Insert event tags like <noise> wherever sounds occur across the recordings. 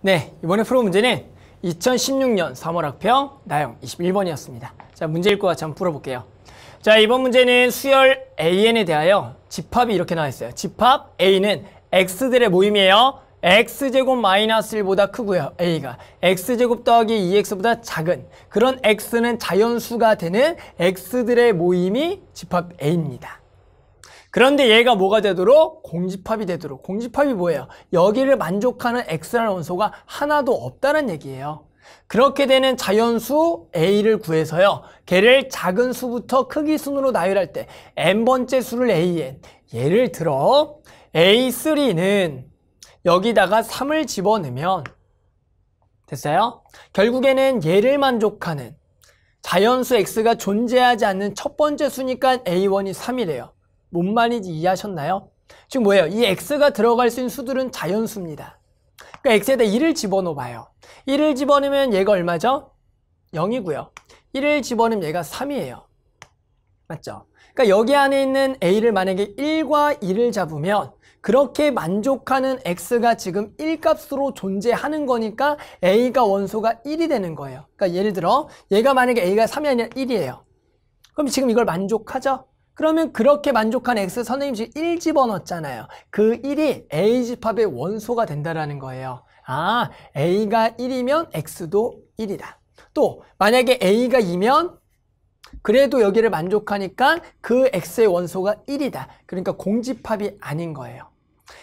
네, 이번에 프로 문제는 2016년 3월 학평 나영 21번이었습니다. 자, 문제 읽고 같이 한번 풀어볼게요. 자, 이번 문제는 수열 AN에 대하여 집합이 이렇게 나와 있어요. 집합 A는 X들의 모임이에요. X제곱 마이너스 1보다 크고요. A가 X제곱 더하기 2X보다 작은 그런 X는 자연수가 되는 X들의 모임이 집합 A입니다. 그런데 얘가 뭐가 되도록 공집합이 되도록 공집합이 뭐예요? 여기를 만족하는 x라는 원소가 하나도 없다는 얘기예요. 그렇게 되는 자연수 a를 구해서요. 걔를 작은 수부터 크기 순으로 나열할 때 n번째 수를 an 예를 들어 a3는 여기다가 3을 집어넣으면 됐어요? 결국에는 얘를 만족하는 자연수 x가 존재하지 않는 첫 번째 수니까 a1이 3이래요. 뭔 말인지 이해하셨나요? 지금 뭐예요? 이 x가 들어갈 수 있는 수들은 자연수입니다. 그러니까 x에다 1을 집어넣어 봐요. 1을 집어넣으면 얘가 얼마죠? 0이고요. 1을 집어넣으면 얘가 3이에요. 맞죠? 그러니까 여기 안에 있는 a를 만약에 1과 2를 잡으면 그렇게 만족하는 x가 지금 1값으로 존재하는 거니까 a가 원소가 1이 되는 거예요. 그러니까 예를 들어 얘가 만약에 a가 3이 아니라 1이에요. 그럼 지금 이걸 만족하죠? 그러면 그렇게 만족한 X 선생님 지금 1 집어넣었잖아요. 그 1이 A 집합의 원소가 된다라는 거예요. 아, A가 1이면 X도 1이다. 또 만약에 A가 2면 그래도 여기를 만족하니까 그 X의 원소가 1이다. 그러니까 공집합이 아닌 거예요.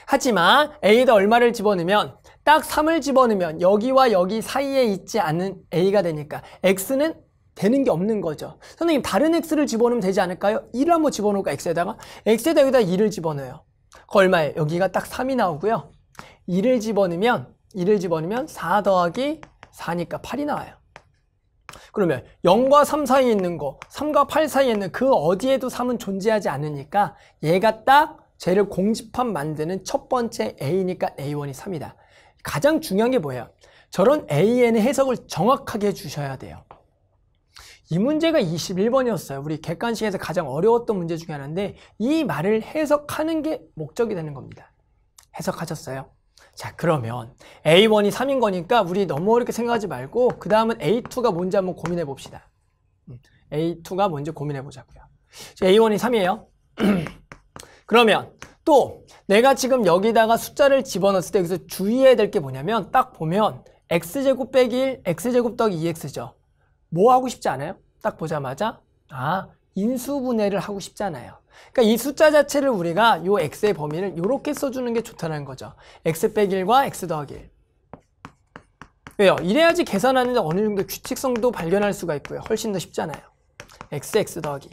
하지만 A에다 얼마를 집어넣으면 딱 3을 집어넣으면 여기와 여기 사이에 있지 않은 A가 되니까 X는 되는 게 없는 거죠. 선생님 다른 x를 집어넣으면 되지 않을까요? 1을 한번 집어넣을까 x에다가? x에다 여기다 2를 집어넣어요. 그 얼마예요? 여기가 딱 3이 나오고요. 2를 집어넣으면 2를 집어넣으면 4 더하기 4니까 8이 나와요. 그러면 0과 3 사이에 있는 거 3과 8 사이에 있는 그 어디에도 3은 존재하지 않으니까 얘가 딱 쟤를 공집합 만드는 첫 번째 A니까 A1이 3이다. 가장 중요한 게 뭐예요? 저런 A의 해석을 정확하게 해주셔야 돼요. 이 문제가 21번이었어요. 우리 객관식에서 가장 어려웠던 문제 중에 하나인데 이 말을 해석하는 게 목적이 되는 겁니다. 해석하셨어요? 자 그러면 A1이 3인 거니까 우리 너무 어렵게 생각하지 말고 그 다음은 A2가 뭔지 한번 고민해 봅시다. A2가 음, 뭔지 고민해 보자고요. A1이 3이에요. <clears throat> 그러면 또 내가 지금 여기다가 숫자를 집어넣었을 때 여기서 주의해야 될 게 뭐냐면 딱 보면 x제곱 빼기 1, x제곱 더기 2x죠. 뭐 하고 싶지 않아요? 딱 보자마자 아 인수분해를 하고 싶잖아요. 그러니까 이 숫자 자체를 우리가 요 x의 범위를 이렇게 써주는 게 좋다는 거죠. x 빼기 1과 x 더하기 1. 왜요? 이래야지 계산하는데 어느 정도 규칙성도 발견할 수가 있고요. 훨씬 더 쉽잖아요. x, x 더하기.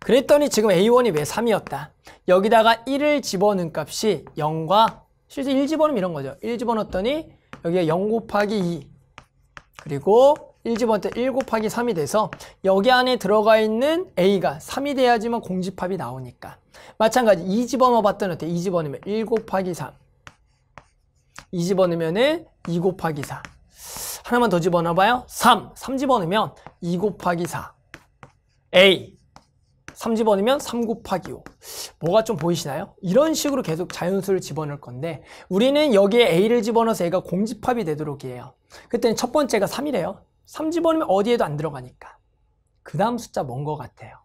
그랬더니 지금 a1이 왜 3이었다. 여기다가 1을 집어넣은 값이 0과 실제 1 집어넣으면 이런 거죠. 1 집어넣었더니 여기에 0 곱하기 2 그리고 1집원 때1 곱하기 3이 돼서 여기 안에 들어가 있는 A가 3이 돼야지만 공집합이 나오니까 마찬가지 2집어넣어 봤더니 어때? 2집어넣으면 1 곱하기 3 2집어넣으면 2 곱하기 4 하나만 더 집어넣어봐요 3 3집어넣으면 2 곱하기 4 A 3집어넣으면 3 곱하기 5 뭐가 좀 보이시나요? 이런 식으로 계속 자연수를 집어넣을 건데 우리는 여기에 A를 집어넣어서 a 가 공집합이 되도록 해요 그때는 첫 번째가 3이래요 3집어넣면 어디에도 안 들어가니까. 그 다음 숫자 뭔 것 같아요?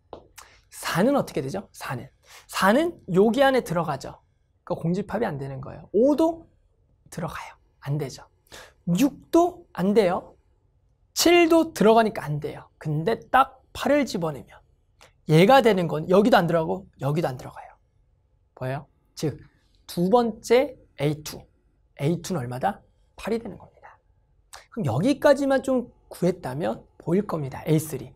4는 어떻게 되죠? 4는. 4는 여기 안에 들어가죠. 그러니까 공집합이 안 되는 거예요. 5도 들어가요. 안 되죠. 6도 안 돼요. 7도 들어가니까 안 돼요. 근데 딱 8을 집어내면 얘가 되는 건 여기도 안 들어가고 여기도 안 들어가요. 뭐예요? 즉, 두 번째 A2. A2는 얼마다? 8이 되는 겁니다. 그럼 여기까지만 좀 구했다면 보일 겁니다. A3.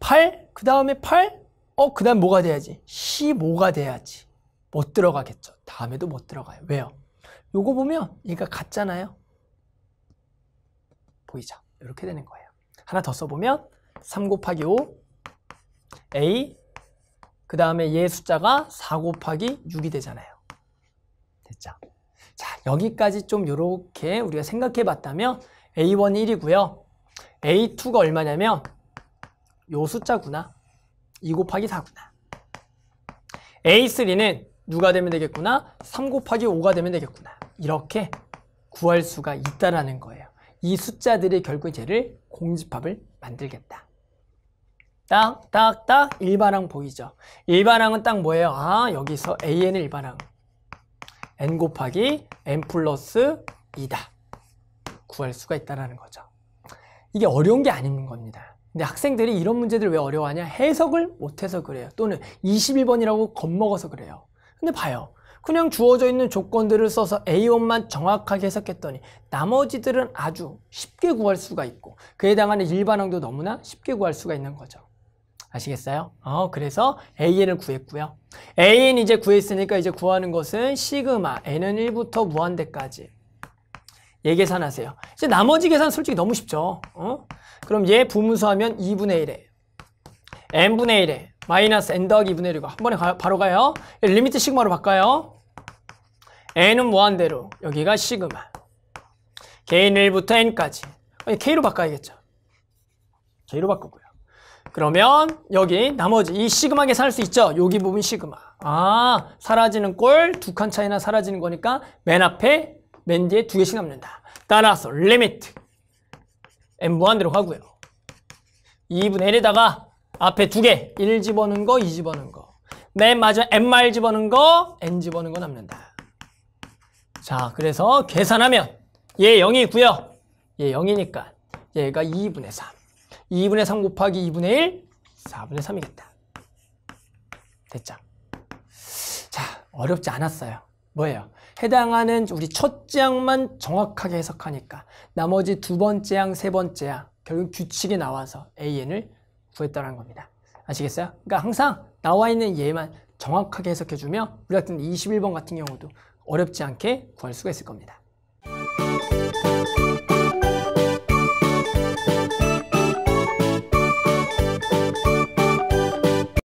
8, 그 다음에 8, 어, 그 다음 뭐가 돼야지? 15가 돼야지. 못 들어가겠죠. 다음에도 못 들어가요. 왜요? 요거 보면 얘가 같잖아요. 보이죠? 이렇게 되는 거예요. 하나 더 써보면 3 곱하기 5, A, 그 다음에 얘 숫자가 4 곱하기 6이 되잖아요. 됐죠? 자, 여기까지 좀 이렇게 우리가 생각해 봤다면 A1 1이고요. A2가 얼마냐면 요 숫자구나. 2 곱하기 4구나. A3는 누가 되면 되겠구나? 3 곱하기 5가 되면 되겠구나. 이렇게 구할 수가 있다라는 거예요. 이 숫자들이 결국 제를 공집합을 만들겠다. 딱, 딱, 딱 일반항 보이죠? 일반항은 딱 뭐예요? 아, 여기서 AN은 일반항. N 곱하기 N 플러스 2다. 구할 수가 있다는 라 거죠. 이게 어려운 게 아닌 겁니다. 근데 학생들이 이런 문제들 왜 어려워하냐? 해석을 못해서 그래요. 또는 21번이라고 겁먹어서 그래요. 근데 봐요. 그냥 주어져 있는 조건들을 써서 A1만 정확하게 해석했더니 나머지들은 아주 쉽게 구할 수가 있고 그에 해당하는 일반항도 너무나 쉽게 구할 수가 있는 거죠. 아시겠어요? 어, 그래서 AN을 구했고요. AN 이제 구했으니까 이제 구하는 것은 시그마 N은 1부터 무한대까지 얘 계산하세요. 이제 나머지 계산 솔직히 너무 쉽죠. 어? 그럼 얘부문수하면 2분의 1에 n분의 1에 마이너스 n 더하기 2분의 1이고 한 번에 가, 바로 가요. 리미트 시그마로 바꿔요. n은 무한대로 여기가 시그마 개인 1부터 n까지 아니, k로 바꿔야겠죠. k로 바꾸고요. 그러면 여기 나머지 이 시그마 계산할 수 있죠? 여기 부분 시그마. 아 사라지는 꼴 두 칸 차이나 사라지는 거니까 맨 앞에 맨 뒤에 두 개씩 남는다. 따라서 리미트 m 무한대로 가고요. 2분의 1에다가 앞에 두 개, 1 집어넣은 거, 2 집어넣은 거. 맨 마지막 m말 집어넣은 거, n 집어넣은 거 남는다. 자, 그래서 계산하면 얘 0이고요. 있얘 0이니까 얘가 2분의 3. 2분의 3 곱하기 2분의 1, 4분의 3이겠다. 됐죠? 자, 어렵지 않았어요. 뭐예요? 해당하는 우리 첫 장만 정확하게 해석하니까 나머지 두 번째 항, 세 번째 항 결국 규칙이 나와서 AN을 구했다는 겁니다. 아시겠어요? 그러니까 항상 나와 있는 예만 정확하게 해석해주며 우리 같은 21번 같은 경우도 어렵지 않게 구할 수가 있을 겁니다.